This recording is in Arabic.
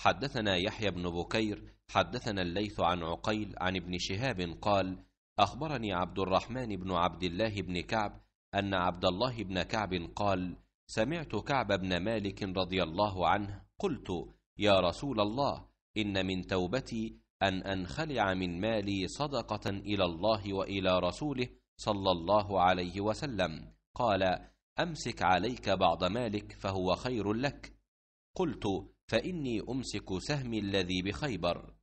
حدثنا يحيى بن بكير حدثنا الليث عن عقيل عن ابن شهاب قال اخبرني عبد الرحمن بن عبد الله بن كعب ان عبد الله بن كعب قال سمعت كعب بن مالك رضي الله عنه قلت يا رسول الله ان من توبتي ان انخلع من مالي صدقه الى الله والى رسوله صلى الله عليه وسلم قال امسك عليك بعض مالك فهو خير لك قلت فاني امسك سهمي الذي بخيبر